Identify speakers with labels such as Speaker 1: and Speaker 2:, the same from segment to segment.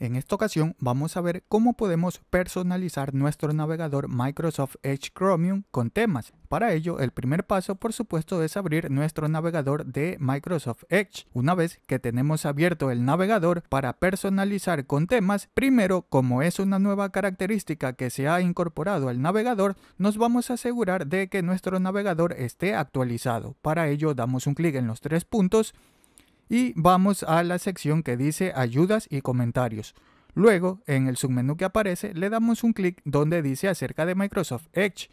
Speaker 1: En esta ocasión vamos a ver cómo podemos personalizar nuestro navegador Microsoft Edge Chromium con temas. Para ello, el primer paso por supuesto es abrir nuestro navegador de Microsoft Edge. Una vez que tenemos abierto el navegador para personalizar con temas, primero, como es una nueva característica que se ha incorporado al navegador, nos vamos a asegurar de que nuestro navegador esté actualizado. Para ello, damos un clic en los tres puntos y vamos a la sección que dice ayudas y comentarios. Luego, en el submenú que aparece, le damos un clic donde dice acerca de Microsoft Edge.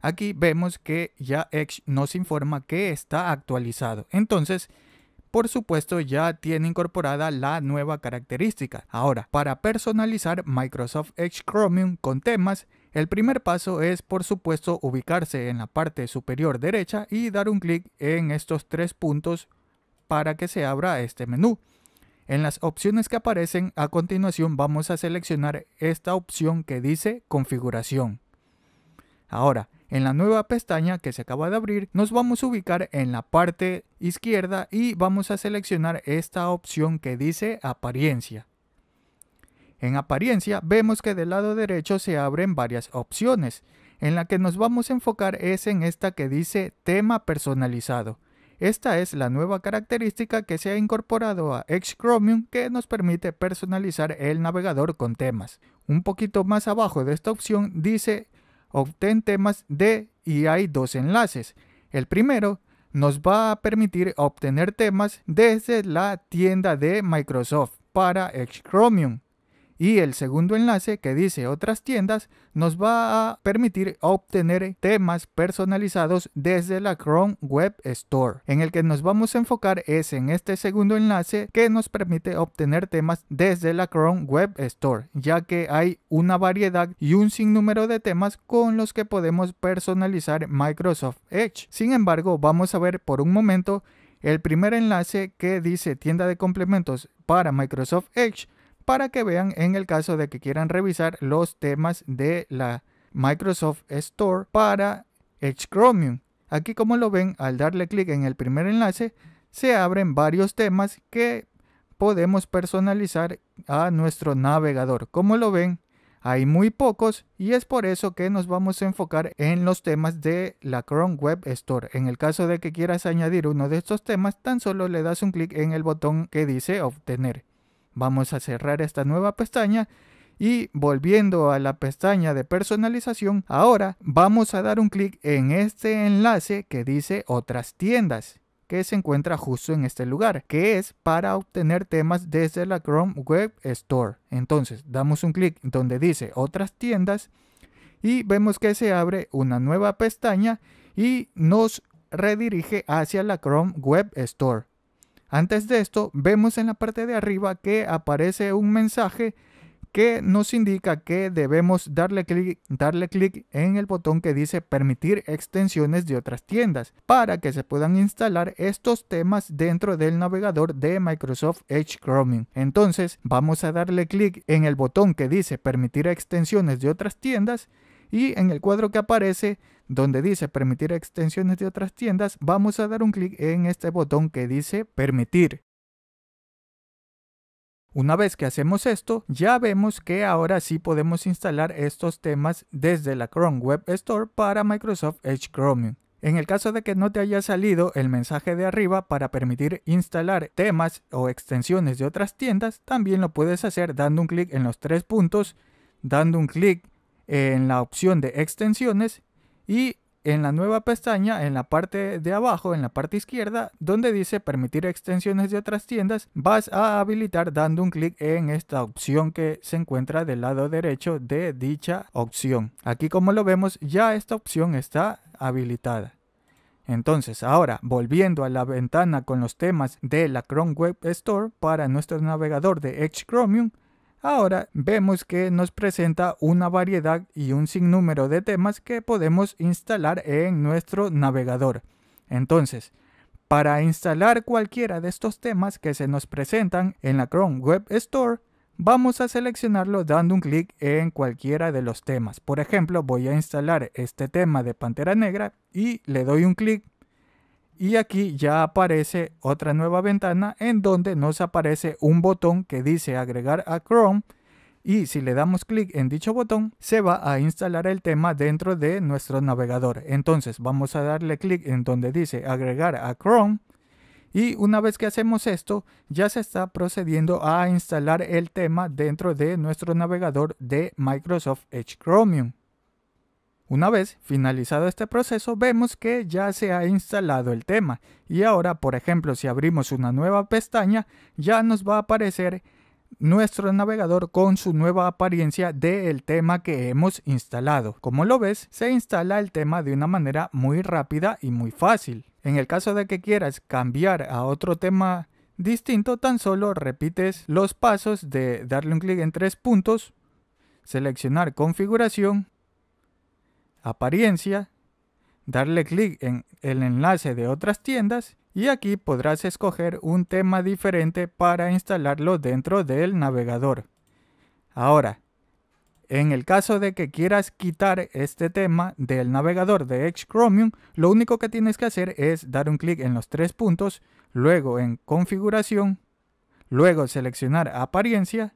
Speaker 1: Aquí vemos que ya Edge nos informa que está actualizado. Entonces, por supuesto ya tiene incorporada la nueva característica. Ahora, para personalizar Microsoft Edge Chromium con temas, el primer paso es por supuesto ubicarse en la parte superior derecha y dar un clic en estos tres puntos para que se abra este menú. En las opciones que aparecen a continuación vamos a seleccionar esta opción que dice configuración. Ahora, en la nueva pestaña que se acaba de abrir, nos vamos a ubicar en la parte izquierda y vamos a seleccionar esta opción que dice apariencia. En apariencia vemos que del lado derecho se abren varias opciones. En la que nos vamos a enfocar es en esta que dice tema personalizado. Esta es la nueva característica que se ha incorporado a Chromium que nos permite personalizar el navegador con temas. Un poquito más abajo de esta opción dice obtén temas de y hay dos enlaces. El primero nos va a permitir obtener temas desde la tienda de Microsoft para Chromium y el segundo enlace que dice otras tiendas nos va a permitir obtener temas personalizados desde la Chrome Web Store. En el que nos vamos a enfocar es en este segundo enlace que nos permite obtener temas desde la Chrome Web Store, ya que hay una variedad y un sinnúmero de temas con los que podemos personalizar Microsoft Edge. Sin embargo, vamos a ver por un momento el primer enlace que dice tienda de complementos para Microsoft Edge para que vean en el caso de que quieran revisar los temas de la Microsoft Store para Edge Chromium. Aquí como lo ven, al darle clic en el primer enlace, se abren varios temas que podemos personalizar a nuestro navegador. Como lo ven, hay muy pocos y es por eso que nos vamos a enfocar en los temas de la Chrome Web Store. En el caso de que quieras añadir uno de estos temas, tan solo le das un clic en el botón que dice obtener Vamos a cerrar esta nueva pestaña y volviendo a la pestaña de personalización, ahora vamos a dar un clic en este enlace que dice otras tiendas que se encuentra justo en este lugar, que es para obtener temas desde la Chrome Web Store. Entonces, damos un clic donde dice otras tiendas y vemos que se abre una nueva pestaña y nos redirige hacia la Chrome Web Store. Antes de esto, vemos en la parte de arriba que aparece un mensaje que nos indica que debemos darle clic darle clic en el botón que dice permitir extensiones de otras tiendas para que se puedan instalar estos temas dentro del navegador de Microsoft Edge Chromium. Entonces, vamos a darle clic en el botón que dice permitir extensiones de otras tiendas y en el cuadro que aparece, donde dice permitir extensiones de otras tiendas, vamos a dar un clic en este botón que dice permitir. Una vez que hacemos esto, ya vemos que ahora sí podemos instalar estos temas desde la Chrome Web Store para Microsoft Edge Chromium. En el caso de que no te haya salido el mensaje de arriba para permitir instalar temas o extensiones de otras tiendas, también lo puedes hacer dando un clic en los tres puntos, dando un clic en la opción de extensiones y en la nueva pestaña, en la parte de abajo, en la parte izquierda, donde dice permitir extensiones de otras tiendas, vas a habilitar dando un clic en esta opción que se encuentra del lado derecho de dicha opción. Aquí como lo vemos, ya esta opción está habilitada. Entonces, ahora volviendo a la ventana con los temas de la Chrome Web Store para nuestro navegador de Edge Chromium, Ahora vemos que nos presenta una variedad y un sinnúmero de temas que podemos instalar en nuestro navegador. Entonces, para instalar cualquiera de estos temas que se nos presentan en la Chrome Web Store, vamos a seleccionarlo dando un clic en cualquiera de los temas. Por ejemplo, voy a instalar este tema de Pantera Negra y le doy un clic y aquí ya aparece otra nueva ventana en donde nos aparece un botón que dice agregar a Chrome y si le damos clic en dicho botón se va a instalar el tema dentro de nuestro navegador. Entonces vamos a darle clic en donde dice agregar a Chrome y una vez que hacemos esto ya se está procediendo a instalar el tema dentro de nuestro navegador de Microsoft Edge Chromium. Una vez finalizado este proceso vemos que ya se ha instalado el tema y ahora por ejemplo si abrimos una nueva pestaña ya nos va a aparecer nuestro navegador con su nueva apariencia del tema que hemos instalado. Como lo ves, se instala el tema de una manera muy rápida y muy fácil. En el caso de que quieras cambiar a otro tema distinto, tan solo repites los pasos de darle un clic en tres puntos, seleccionar configuración, apariencia, darle clic en el enlace de otras tiendas y aquí podrás escoger un tema diferente para instalarlo dentro del navegador. Ahora, en el caso de que quieras quitar este tema del navegador de Edge Chromium, lo único que tienes que hacer es dar un clic en los tres puntos, luego en configuración, luego seleccionar apariencia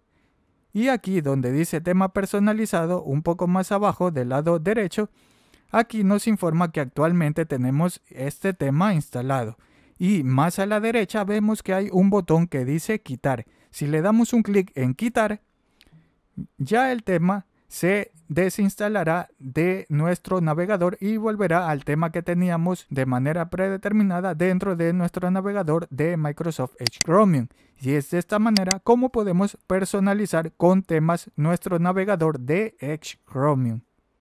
Speaker 1: y aquí donde dice tema personalizado, un poco más abajo del lado derecho, aquí nos informa que actualmente tenemos este tema instalado. Y más a la derecha vemos que hay un botón que dice quitar. Si le damos un clic en quitar, ya el tema se desinstalará de nuestro navegador y volverá al tema que teníamos de manera predeterminada dentro de nuestro navegador de Microsoft Edge Chromium. Y es de esta manera como podemos personalizar con temas nuestro navegador de Edge Chromium.